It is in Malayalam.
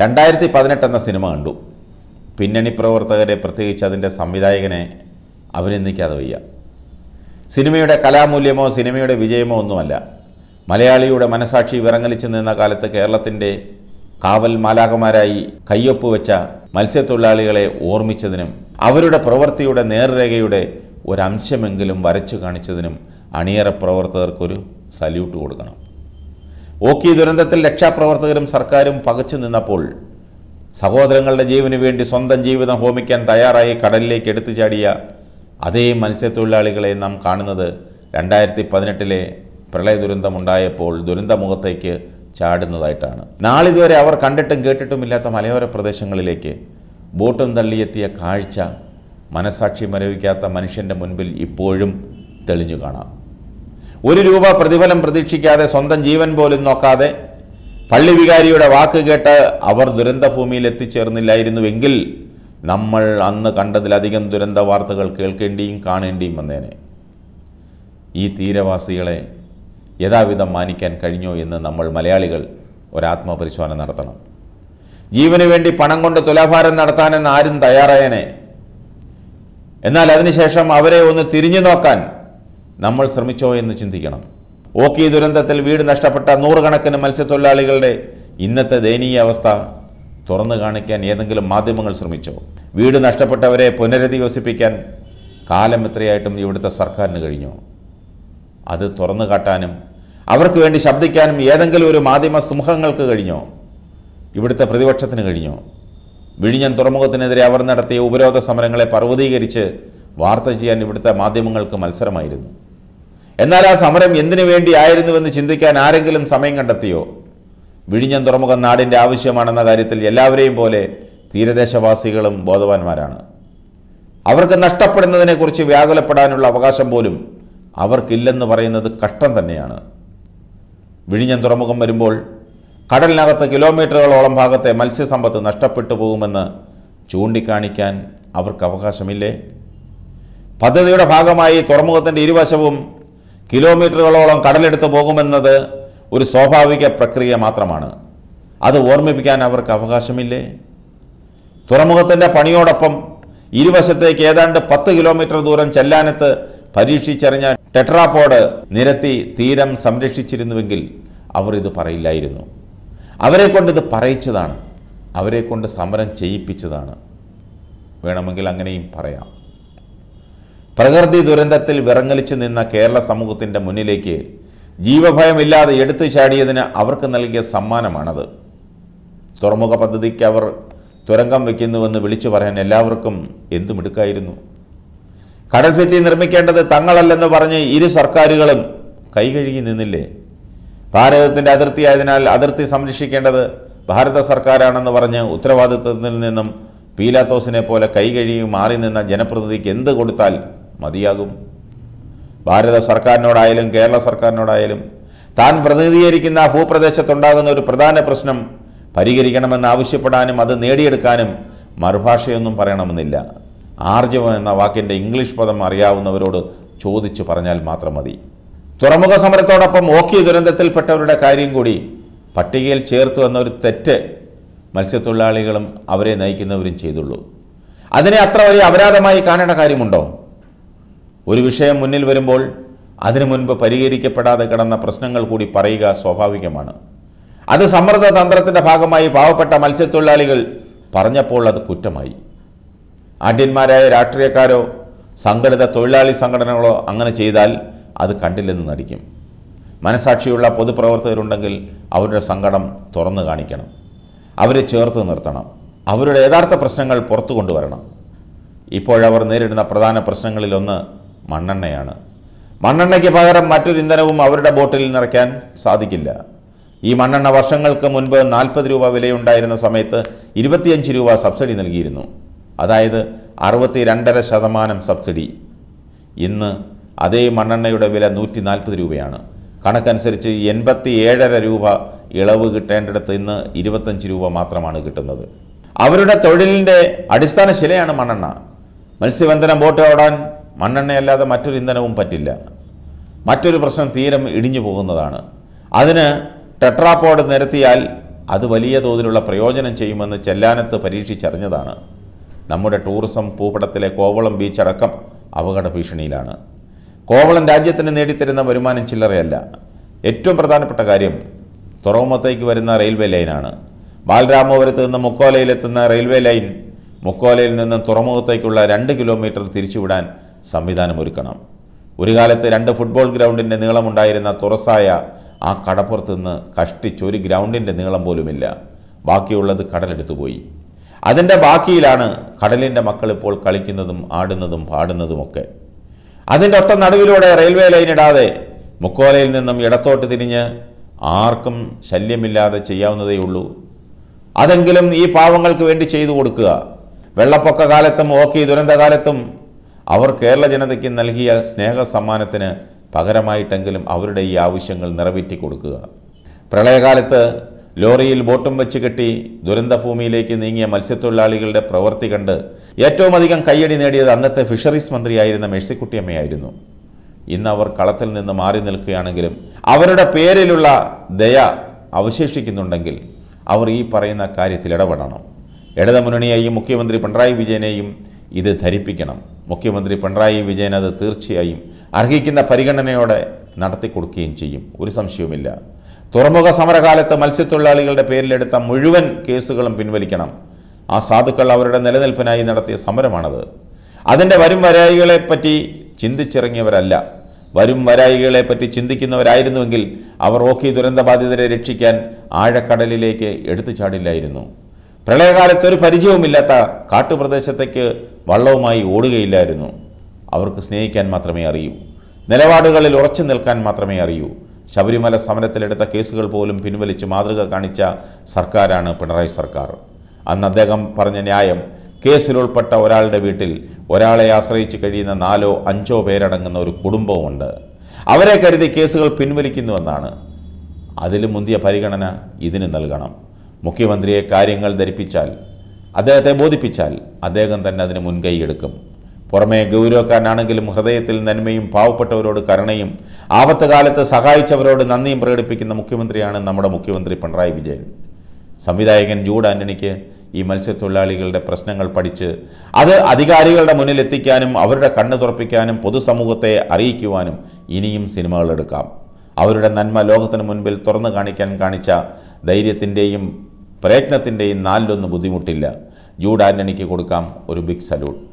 രണ്ടായിരത്തി പതിനെട്ട് എന്ന സിനിമ കണ്ടു പിന്നണി പ്രവർത്തകരെ പ്രത്യേകിച്ച് അതിൻ്റെ സംവിധായകനെ അഭിനന്ദിക്കാതെ വയ്യ സിനിമയുടെ കലാമൂല്യമോ സിനിമയുടെ വിജയമോ ഒന്നുമല്ല മലയാളിയുടെ മനസാക്ഷി വിറങ്ങലിച്ചു നിന്ന കാലത്ത് കേരളത്തിൻ്റെ കാവൽ മാലാകമാരായി കയ്യൊപ്പ് വെച്ച മത്സ്യത്തൊഴിലാളികളെ ഓർമ്മിച്ചതിനും അവരുടെ പ്രവൃത്തിയുടെ നേർരേഖയുടെ ഒരംശമെങ്കിലും വരച്ചു കാണിച്ചതിനും അണിയറ പ്രവർത്തകർക്കൊരു സല്യൂട്ട് കൊടുക്കണം ഓക്കി ദുരന്തത്തിൽ രക്ഷാപ്രവർത്തകരും സർക്കാരും പകച്ചു നിന്നപ്പോൾ സഹോദരങ്ങളുടെ ജീവന് വേണ്ടി സ്വന്തം ജീവിതം ഹോമിക്കാൻ തയ്യാറായി കടലിലേക്ക് എടുത്തു ചാടിയ അതേ മത്സ്യത്തൊഴിലാളികളെ നാം കാണുന്നത് രണ്ടായിരത്തി പതിനെട്ടിലെ പ്രളയ ദുരന്തമുണ്ടായപ്പോൾ ദുരന്തമുഖത്തേക്ക് ചാടുന്നതായിട്ടാണ് നാളിതുവരെ അവർ കണ്ടിട്ടും കേട്ടിട്ടുമില്ലാത്ത മലയോര പ്രദേശങ്ങളിലേക്ക് ബോട്ടും തള്ളിയെത്തിയ കാഴ്ച മനസാക്ഷി മരവിക്കാത്ത മനുഷ്യൻ്റെ മുൻപിൽ ഇപ്പോഴും തെളിഞ്ഞു കാണാം ഒരു രൂപ പ്രതിഫലം പ്രതീക്ഷിക്കാതെ സ്വന്തം ജീവൻ പോലും നോക്കാതെ പള്ളി വികാരിയുടെ വാക്ക് കേട്ട് അവർ ദുരന്തഭൂമിയിൽ എത്തിച്ചേർന്നില്ലായിരുന്നുവെങ്കിൽ നമ്മൾ അന്ന് കണ്ടതിലധികം ദുരന്ത വാർത്തകൾ കേൾക്കേണ്ടിയും കാണേണ്ടിയും വന്നേനെ ഈ തീരവാസികളെ യഥാവിധം മാനിക്കാൻ കഴിഞ്ഞോ എന്ന് നമ്മൾ മലയാളികൾ ഒരാത്മപരിശോധന നടത്തണം ജീവന് വേണ്ടി പണം കൊണ്ട് തുലാഭാരം നടത്താനെന്ന് ആരും തയ്യാറായനെ എന്നാൽ അതിനുശേഷം അവരെ ഒന്ന് തിരിഞ്ഞു നോക്കാൻ നമ്മൾ ശ്രമിച്ചോ എന്ന് ചിന്തിക്കണം ഓക്കി ദുരന്തത്തിൽ വീട് നഷ്ടപ്പെട്ട നൂറുകണക്കിന് മത്സ്യത്തൊഴിലാളികളുടെ ഇന്നത്തെ ദയനീയ അവസ്ഥ തുറന്നു കാണിക്കാൻ ഏതെങ്കിലും മാധ്യമങ്ങൾ ശ്രമിച്ചോ വീട് നഷ്ടപ്പെട്ടവരെ പുനരധിവസിപ്പിക്കാൻ കാലം എത്രയായിട്ടും ഇവിടുത്തെ സർക്കാരിന് കഴിഞ്ഞു അത് തുറന്നു കാട്ടാനും അവർക്ക് വേണ്ടി ശബ്ദിക്കാനും ഏതെങ്കിലും ഒരു മാധ്യമ സമൂഹങ്ങൾക്ക് കഴിഞ്ഞോ ഇവിടുത്തെ പ്രതിപക്ഷത്തിന് കഴിഞ്ഞോ വിഴിഞ്ഞൻ തുറമുഖത്തിനെതിരെ അവർ നടത്തിയ ഉപരോധ സമരങ്ങളെ പർവ്വതീകരിച്ച് വാർത്ത ചെയ്യാൻ ഇവിടുത്തെ മാധ്യമങ്ങൾക്ക് മത്സരമായിരുന്നു എന്നാൽ ആ സമരം എന്തിനു വേണ്ടി ആയിരുന്നുവെന്ന് ചിന്തിക്കാൻ ആരെങ്കിലും സമയം കണ്ടെത്തിയോ വിഴിഞ്ഞം തുറമുഖം നാടിൻ്റെ ആവശ്യമാണെന്ന കാര്യത്തിൽ എല്ലാവരെയും പോലെ തീരദേശവാസികളും ബോധവാന്മാരാണ് അവർക്ക് നഷ്ടപ്പെടുന്നതിനെക്കുറിച്ച് വ്യാകുലപ്പെടാനുള്ള അവകാശം പോലും അവർക്കില്ലെന്ന് പറയുന്നത് കഷ്ടം തന്നെയാണ് വിഴിഞ്ഞം തുറമുഖം വരുമ്പോൾ കടലിനകത്ത് കിലോമീറ്ററുകളോളം ഭാഗത്തെ മത്സ്യസമ്പത്ത് നഷ്ടപ്പെട്ടു പോകുമെന്ന് ചൂണ്ടിക്കാണിക്കാൻ അവർക്ക് അവകാശമില്ലേ പദ്ധതിയുടെ ഭാഗമായി തുറമുഖത്തിൻ്റെ ഇരുവശവും കിലോമീറ്ററുകളോളം കടലെടുത്ത് പോകുമെന്നത് ഒരു സ്വാഭാവിക പ്രക്രിയ മാത്രമാണ് അത് ഓർമ്മിപ്പിക്കാൻ അവർക്ക് അവകാശമില്ലേ തുറമുഖത്തിൻ്റെ പണിയോടൊപ്പം ഇരുവശത്തേക്ക് ഏതാണ്ട് പത്ത് കിലോമീറ്റർ ദൂരം ചെല്ലാനത്ത് പരീക്ഷിച്ചറിഞ്ഞ ടെട്രാപോഡ് നിരത്തി തീരം സംരക്ഷിച്ചിരുന്നുവെങ്കിൽ അവർ ഇത് പറയില്ലായിരുന്നു അവരെ ഇത് പറയിച്ചതാണ് അവരെ കൊണ്ട് സമരം ചെയ്യിപ്പിച്ചതാണ് വേണമെങ്കിൽ അങ്ങനെയും പറയാം പ്രകൃതി ദുരന്തത്തിൽ വിറങ്ങലിച്ചു നിന്ന കേരള സമൂഹത്തിൻ്റെ മുന്നിലേക്ക് ജീവഭയമില്ലാതെ എടുത്തു ചാടിയതിന് അവർക്ക് നൽകിയ സമ്മാനമാണത് തുറമുഖ പദ്ധതിക്ക് അവർ തുരങ്കം വയ്ക്കുന്നുവെന്ന് വിളിച്ചു പറയാൻ എല്ലാവർക്കും എന്തുമിടുക്കായിരുന്നു കടൽഭിത്തി നിർമ്മിക്കേണ്ടത് തങ്ങളല്ലെന്ന് പറഞ്ഞ് ഇരു സർക്കാരുകളും കൈകഴുകി നിന്നില്ലേ ഭാരതത്തിൻ്റെ അതിർത്തിയായതിനാൽ അതിർത്തി സംരക്ഷിക്കേണ്ടത് ഭാരത സർക്കാരാണെന്ന് പറഞ്ഞ് ഉത്തരവാദിത്വത്തിൽ നിന്നും പീലാത്തോസിനെ പോലെ കൈകഴുകി മാറി നിന്ന ജനപ്രതിനിധിക്ക് എന്ത് കൊടുത്താൽ മതിയാകും ഭാരത സർക്കാരിനോടായാലും കേരള സർക്കാരിനോടായാലും താൻ പ്രതിനിധീകരിക്കുന്ന ഭൂപ്രദേശത്തുണ്ടാകുന്ന ഒരു പ്രധാന പ്രശ്നം പരിഹരിക്കണമെന്ന് ആവശ്യപ്പെടാനും അത് നേടിയെടുക്കാനും മറുഭാഷയൊന്നും പറയണമെന്നില്ല ആർജവം എന്ന വാക്കിൻ്റെ ഇംഗ്ലീഷ് പദം അറിയാവുന്നവരോട് ചോദിച്ചു പറഞ്ഞാൽ മാത്രം മതി തുറമുഖ സമരത്തോടൊപ്പം ഓക്കി ദുരന്തത്തിൽപ്പെട്ടവരുടെ കാര്യം കൂടി പട്ടികയിൽ ചേർത്തു വന്ന ഒരു തെറ്റ് മത്സ്യത്തൊഴിലാളികളും അവരെ നയിക്കുന്നവരും ചെയ്തുള്ളൂ അതിനെ അത്ര വലിയ അപരാധമായി കാണേണ്ട കാര്യമുണ്ടോ ഒരു വിഷയം മുന്നിൽ വരുമ്പോൾ അതിനു മുൻപ് പരിഹരിക്കപ്പെടാതെ കിടന്ന പ്രശ്നങ്ങൾ കൂടി പറയുക സ്വാഭാവികമാണ് അത് സമ്മർദ്ദ തന്ത്രത്തിൻ്റെ ഭാഗമായി പാവപ്പെട്ട മത്സ്യത്തൊഴിലാളികൾ പറഞ്ഞപ്പോൾ അത് കുറ്റമായി ആഢ്യന്മാരായ രാഷ്ട്രീയക്കാരോ സംഘടിത തൊഴിലാളി സംഘടനകളോ അങ്ങനെ ചെയ്താൽ അത് കണ്ടില്ലെന്ന് നടിക്കും മനസാക്ഷിയുള്ള പൊതുപ്രവർത്തകരുണ്ടെങ്കിൽ അവരുടെ സങ്കടം തുറന്നു കാണിക്കണം അവരെ ചേർത്ത് നിർത്തണം അവരുടെ യഥാർത്ഥ പ്രശ്നങ്ങൾ പുറത്തു കൊണ്ടുവരണം ഇപ്പോഴവർ നേരിടുന്ന പ്രധാന പ്രശ്നങ്ങളിലൊന്ന് മണ്ണെണ്ണയാണ് മണ്ണെണ്ണയ്ക്ക് പകരം മറ്റൊരു ഇന്ധനവും അവരുടെ ബോട്ടിൽ നിറയ്ക്കാൻ സാധിക്കില്ല ഈ മണ്ണെണ്ണ വർഷങ്ങൾക്ക് മുൻപ് നാൽപ്പത് രൂപ വിലയുണ്ടായിരുന്ന സമയത്ത് ഇരുപത്തിയഞ്ച് രൂപ സബ്സിഡി നൽകിയിരുന്നു അതായത് അറുപത്തി രണ്ടര ശതമാനം സബ്സിഡി ഇന്ന് അതേ മണ്ണെണ്ണയുടെ വില നൂറ്റി നാൽപ്പത് രൂപയാണ് കണക്കനുസരിച്ച് എൺപത്തി ഏഴര രൂപ ഇളവ് കിട്ടേണ്ടിടത്ത് ഇന്ന് ഇരുപത്തഞ്ച് രൂപ മാത്രമാണ് കിട്ടുന്നത് അവരുടെ തൊഴിലിൻ്റെ അടിസ്ഥാന ശിലയാണ് മണ്ണെണ്ണ മത്സ്യബന്ധനം ബോട്ട് ഓടാൻ മണ്ണെണ്ണയല്ലാതെ മറ്റൊരു ഇന്ധനവും പറ്റില്ല മറ്റൊരു പ്രശ്നം തീരം ഇടിഞ്ഞു പോകുന്നതാണ് അതിന് ടെട്രാപ്പോഡ് നിരത്തിയാൽ അത് വലിയ തോതിലുള്ള പ്രയോജനം ചെയ്യുമെന്ന് ചെല്ലാനത്ത് പരീക്ഷിച്ചറിഞ്ഞതാണ് നമ്മുടെ ടൂറിസം ഭൂപടത്തിലെ കോവളം ബീച്ചടക്കം അപകട ഭീഷണിയിലാണ് കോവളം രാജ്യത്തിന് നേടിത്തരുന്ന വരുമാനം ചില്ലറയല്ല ഏറ്റവും പ്രധാനപ്പെട്ട കാര്യം തുറമുഖത്തേക്ക് വരുന്ന റെയിൽവേ ലൈനാണ് ബാലരാമപുരത്ത് നിന്ന് മുക്കോലയിലെത്തുന്ന റെയിൽവേ ലൈൻ മുക്കോലയിൽ നിന്ന് തുറമുഖത്തേക്കുള്ള രണ്ട് കിലോമീറ്റർ തിരിച്ചുവിടാൻ സംവിധാനമൊരുക്കണം ഒരു കാലത്ത് രണ്ട് ഫുട്ബോൾ ഗ്രൗണ്ടിൻ്റെ നീളമുണ്ടായിരുന്ന തുറസായ ആ കടപ്പുറത്ത് നിന്ന് കഷ്ടിച്ച് ഒരു ഗ്രൗണ്ടിൻ്റെ നീളം പോലുമില്ല ബാക്കിയുള്ളത് കടലെടുത്തു പോയി അതിൻ്റെ ബാക്കിയിലാണ് കടലിൻ്റെ മക്കൾ ഇപ്പോൾ കളിക്കുന്നതും ആടുന്നതും പാടുന്നതുമൊക്കെ അതിൻ്റെ ഒത്ത നടുവിലൂടെ റെയിൽവേ ലൈൻ ഇടാതെ മുക്കോലയിൽ നിന്നും ഇടത്തോട്ട് തിരിഞ്ഞ് ആർക്കും ശല്യമില്ലാതെ ചെയ്യാവുന്നതേയുള്ളൂ അതെങ്കിലും ഈ പാവങ്ങൾക്ക് വേണ്ടി ചെയ്തു കൊടുക്കുക വെള്ളപ്പൊക്ക കാലത്തും ഓക്കി ദുരന്തകാലത്തും അവർ കേരള ജനതയ്ക്ക് നൽകിയ സ്നേഹ സമ്മാനത്തിന് പകരമായിട്ടെങ്കിലും അവരുടെ ഈ ആവശ്യങ്ങൾ നിറവേറ്റി കൊടുക്കുക പ്രളയകാലത്ത് ലോറിയിൽ ബോട്ടും വെച്ച് കെട്ടി ദുരന്തഭൂമിയിലേക്ക് നീങ്ങിയ മത്സ്യത്തൊഴിലാളികളുടെ പ്രവൃത്തി കണ്ട് ഏറ്റവും അധികം കയ്യടി നേടിയത് അന്നത്തെ ഫിഷറീസ് മന്ത്രിയായിരുന്ന മേഴ്സിക്കുട്ടിയമ്മയായിരുന്നു ഇന്ന് അവർ കളത്തിൽ നിന്ന് മാറി നിൽക്കുകയാണെങ്കിലും അവരുടെ പേരിലുള്ള ദയ അവശേഷിക്കുന്നുണ്ടെങ്കിൽ അവർ ഈ പറയുന്ന കാര്യത്തിൽ ഇടപെടണം ഇടതുമുന്നണിയെയും മുഖ്യമന്ത്രി പിണറായി വിജയനെയും ഇത് ധരിപ്പിക്കണം മുഖ്യമന്ത്രി പിണറായി വിജയൻ അത് തീർച്ചയായും അർഹിക്കുന്ന പരിഗണനയോടെ നടത്തിക്കൊടുക്കുകയും ചെയ്യും ഒരു സംശയവുമില്ല തുറമുഖ സമരകാലത്ത് മത്സ്യത്തൊഴിലാളികളുടെ പേരിലെടുത്ത മുഴുവൻ കേസുകളും പിൻവലിക്കണം ആ സാധുക്കൾ അവരുടെ നിലനിൽപ്പിനായി നടത്തിയ സമരമാണത് അതിൻ്റെ വരും വരായികളെപ്പറ്റി ചിന്തിച്ചിറങ്ങിയവരല്ല വരും വരായികളെപ്പറ്റി ചിന്തിക്കുന്നവരായിരുന്നുവെങ്കിൽ അവർ ഓഖി ദുരന്തബാധിതരെ രക്ഷിക്കാൻ ആഴക്കടലിലേക്ക് എടുത്തു ചാടില്ലായിരുന്നു പ്രളയകാലത്ത് ഒരു പരിചയവുമില്ലാത്ത കാട്ടുപ്രദേശത്തേക്ക് വള്ളവുമായി ഓടുകയില്ലായിരുന്നു അവർക്ക് സ്നേഹിക്കാൻ മാത്രമേ അറിയൂ നിലപാടുകളിൽ ഉറച്ചു നിൽക്കാൻ മാത്രമേ അറിയൂ ശബരിമല സമരത്തിലെടുത്ത കേസുകൾ പോലും പിൻവലിച്ച് മാതൃക കാണിച്ച സർക്കാരാണ് പിണറായി സർക്കാർ അന്ന് അദ്ദേഹം പറഞ്ഞ ന്യായം കേസിലുൾപ്പെട്ട ഒരാളുടെ വീട്ടിൽ ഒരാളെ ആശ്രയിച്ച് കഴിയുന്ന നാലോ അഞ്ചോ പേരടങ്ങുന്ന ഒരു കുടുംബവുമുണ്ട് അവരെ കരുതി കേസുകൾ പിൻവലിക്കുന്നുവെന്നാണ് അതിലും മുന്തിയ പരിഗണന ഇതിന് നൽകണം മുഖ്യമന്ത്രിയെ കാര്യങ്ങൾ ധരിപ്പിച്ചാൽ അദ്ദേഹത്തെ ബോധിപ്പിച്ചാൽ അദ്ദേഹം തന്നെ അതിന് മുൻകൈയെടുക്കും പുറമേ ഗൗരവക്കാരനാണെങ്കിലും ഹൃദയത്തിൽ നന്മയും പാവപ്പെട്ടവരോട് കരുണയും ആപത്ത് കാലത്ത് സഹായിച്ചവരോട് നന്ദിയും പ്രകടിപ്പിക്കുന്ന മുഖ്യമന്ത്രിയാണ് നമ്മുടെ മുഖ്യമന്ത്രി പിണറായി വിജയൻ സംവിധായകൻ ജൂഡ് ആൻ്റണിക്ക് ഈ മത്സ്യത്തൊഴിലാളികളുടെ പ്രശ്നങ്ങൾ പഠിച്ച് അത് അധികാരികളുടെ മുന്നിൽ എത്തിക്കാനും അവരുടെ കണ്ണ് തുറപ്പിക്കാനും പൊതുസമൂഹത്തെ അറിയിക്കുവാനും ഇനിയും സിനിമകൾ എടുക്കാം അവരുടെ നന്മ ലോകത്തിന് മുൻപിൽ തുറന്നു കാണിക്കാൻ കാണിച്ച ധൈര്യത്തിൻ്റെയും പ്രയത്നത്തിൻ്റെയും നാലിലൊന്ന് ബുദ്ധിമുട്ടില്ല ജൂഡ് ആൻ്റണിക്ക് കൊടുക്കാം ഒരു ബിഗ് സല്യൂട്ട്